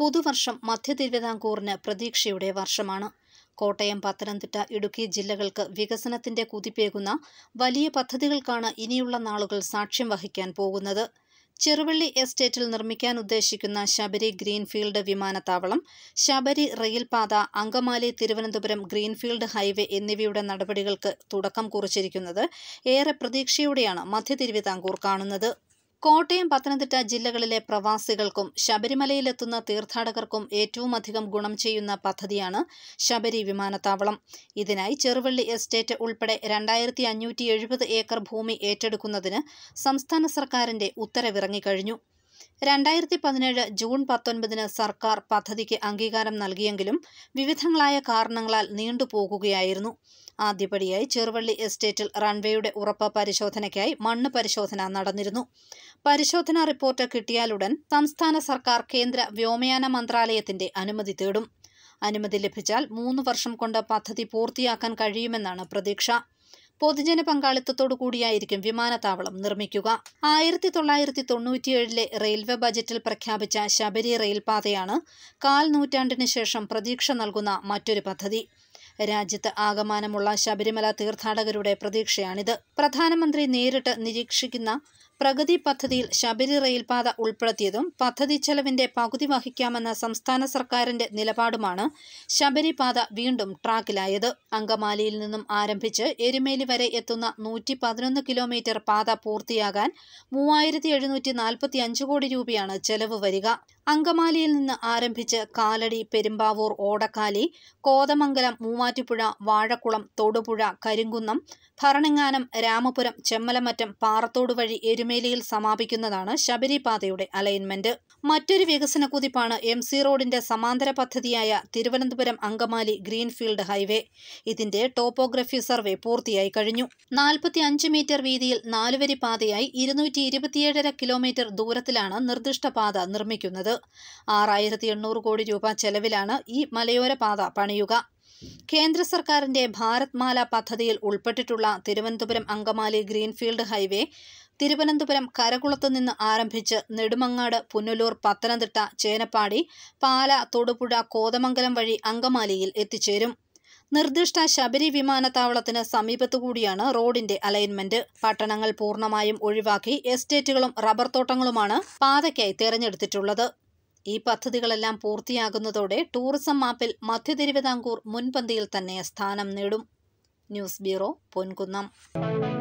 പുതുവർഷം മധ്യ തിരുവിതാംകൂറിന് പ്രതീക്ഷയുടെ വർഷമാണ് കോട്ടയം പത്തനംതിട്ട ഇടുക്കി ജില്ലകൾക്ക് വികസനത്തിന്റെ കുതിപ്പേകുന്ന വലിയ പദ്ധതികൾക്കാണ് ഇനിയുള്ള നാളുകൾ സാക്ഷ്യം വഹിക്കാൻ പോകുന്നത് ചെറുവള്ളി എസ്റ്റേറ്റിൽ നിർമ്മിക്കാൻ ഉദ്ദേശിക്കുന്ന ശബരി ഗ്രീൻഫീൽഡ് വിമാനത്താവളം ശബരി റെയിൽപാത അങ്കമാലി തിരുവനന്തപുരം ഗ്രീൻഫീൽഡ് ഹൈവേ എന്നിവയുടെ നടപടികൾക്ക് തുടക്കം കുറിച്ചിരിക്കുന്നത് ഏറെ പ്രതീക്ഷയോടെയാണ് മധ്യ തിരുവിതാംകൂർ കാണുന്നത് കോട്ടയം പത്തനംതിട്ട ജില്ലകളിലെ പ്രവാസികൾക്കും ശബരിമലയിലെത്തുന്ന തീർത്ഥാടകർക്കും ഏറ്റവുമധികം ഗുണം ചെയ്യുന്ന പദ്ധതിയാണ് ശബരി വിമാനത്താവളം ഇതിനായി ചെറുവള്ളി എസ്റ്റേറ്റ് ഉൾപ്പെടെ രണ്ടായിരത്തി ഏക്കർ ഭൂമി ഏറ്റെടുക്കുന്നതിന് സംസ്ഥാന സർക്കാരിന്റെ ഉത്തരവിറങ്ങിക്കഴിഞ്ഞു രണ്ടായിരത്തി പതിനേഴ് ജൂൺ പത്തൊൻപതിന് സർക്കാർ പദ്ധതിക്ക് അംഗീകാരം നൽകിയെങ്കിലും വിവിധങ്ങളായ കാരണങ്ങളാൽ നീണ്ടുപോകുകയായിരുന്നു ആദ്യപടിയായി ചെറുവള്ളി എസ്റ്റേറ്റിൽ റൺവേയുടെ ഉറപ്പ് പരിശോധനയ്ക്കായി മണ്ണ് പരിശോധന നടന്നിരുന്നു പരിശോധനാ റിപ്പോർട്ട് കിട്ടിയാലുടൻ സംസ്ഥാന സർക്കാർ കേന്ദ്ര വ്യോമയാന മന്ത്രാലയത്തിന്റെ അനുമതി തേടും അനുമതി ലഭിച്ചാൽ മൂന്ന് വർഷം കൊണ്ട് പദ്ധതി പൂർത്തിയാക്കാൻ കഴിയുമെന്നാണ് പ്രതീക്ഷ പൊതുജന പങ്കാളിത്തത്തോടു കൂടിയായിരിക്കും വിമാനത്താവളം നിർമ്മിക്കുക ആയിരത്തി തൊള്ളായിരത്തി തൊണ്ണൂറ്റിയേഴിലെ റെയിൽവേ ബജറ്റിൽ പ്രഖ്യാപിച്ച ശബരി റെയിൽപാതയാണ് കാൽ നൂറ്റാണ്ടിന് ശേഷം പ്രതീക്ഷ നൽകുന്ന മറ്റൊരു പദ്ധതി രാജ്യത്ത് ആകമാനമുള്ള ശബരിമല തീർത്ഥാടകരുടെ പ്രതീക്ഷയാണിത് പ്രധാനമന്ത്രി നേരിട്ട് നിരീക്ഷിക്കുന്ന പ്രഗതി പദ്ധതിയിൽ ശബരി റെയിൽപാത ഉൾപ്പെടുത്തിയതും പദ്ധതി ചെലവിന്റെ പകുതി വഹിക്കാമെന്ന സംസ്ഥാന സർക്കാരിന്റെ നിലപാടുമാണ് ശബരിപാത പാത വീണ്ടും ട്രാക്കിലായത് അങ്കമാലിയിൽ നിന്നും ആരംഭിച്ച് എരുമേലി വരെ എത്തുന്ന നൂറ്റി പതിനൊന്ന് കിലോമീറ്റർ പാത പൂർത്തിയാകാൻ മൂവായിരത്തി എഴുന്നൂറ്റി നാൽപ്പത്തി അഞ്ച് കോടി രൂപയാണ് ചെലവ് വരിക അങ്കമാലിയിൽ നിന്ന് ആരംഭിച്ച് കാലടി പെരുമ്പാവൂർ ഓടക്കാലി കോതമംഗലം മൂവാറ്റുപുഴ വാഴക്കുളം തൊടുപുഴ കരിങ്കുന്നം ഭരണങ്ങാനം രാമപുരം ചെമ്മലമറ്റം പാറത്തോട് വഴി എരുമ എരുമേലിയിൽ സമാപിക്കുന്നതാണ് ശബരിപാതയുടെ അലൈൻമെന്റ് മറ്റൊരു വികസന കുതിപ്പാണ് എം സി റോഡിന്റെ സമാന്തര പദ്ധതിയായ തിരുവനന്തപുരം അങ്കമാലി ഗ്രീൻഫീൽഡ് ഹൈവേ ഇതിന്റെ ടോപ്പോഗ്രഫി സർവേ പൂർത്തിയായി കഴിഞ്ഞു നാൽപ്പത്തി അഞ്ച് മീറ്റർ വീതിയിൽ നാലുവരി പാതയായി ഇരുന്നൂറ്റി ഇരുപത്തിയേഴര കിലോമീറ്റർ ദൂരത്തിലാണ് നിർദ്ദിഷ്ട പാത നിർമ്മിക്കുന്നത് ആറായിരത്തി എണ്ണൂറ് കോടി രൂപ ചെലവിലാണ് ഈ മലയോര പാത പണിയുക കേന്ദ്ര സർക്കാരിന്റെ ഭാരത് മാല പദ്ധതിയിൽ ഉൾപ്പെട്ടിട്ടുള്ള തിരുവനന്തപുരം അങ്കമാലി ഗ്രീൻഫീൽഡ് ഹൈവേ തിരുവനന്തപുരം കരകുളത്ത് നിന്ന് ആരംഭിച്ച് നെടുമങ്ങാട് പുനലൂർ പത്തനംതിട്ട ചേനപ്പാടി പാല തൊടുപുഴ കോതമംഗലം വഴി അങ്കമാലിയിൽ എത്തിച്ചേരും നിർദ്ദിഷ്ട ശബരി വിമാനത്താവളത്തിന് സമീപത്തുകൂടിയാണ് റോഡിന്റെ അലൈൻമെന്റ് പട്ടണങ്ങൾ പൂർണ്ണമായും ഒഴിവാക്കി എസ്റ്റേറ്റുകളും റബ്ബർ തോട്ടങ്ങളുമാണ് പാതയ്ക്കായി തിരഞ്ഞെടുത്തിട്ടുള്ളത് ഈ പദ്ധതികളെല്ലാം പൂർത്തിയാകുന്നതോടെ ടൂറിസം മാപ്പിൽ മധ്യ തിരുവിതാംകൂർ മുൻപന്തിയിൽ തന്നെ സ്ഥാനം നേടും ന്യൂസ് ബ്യൂറോ പൊൻകുന്നം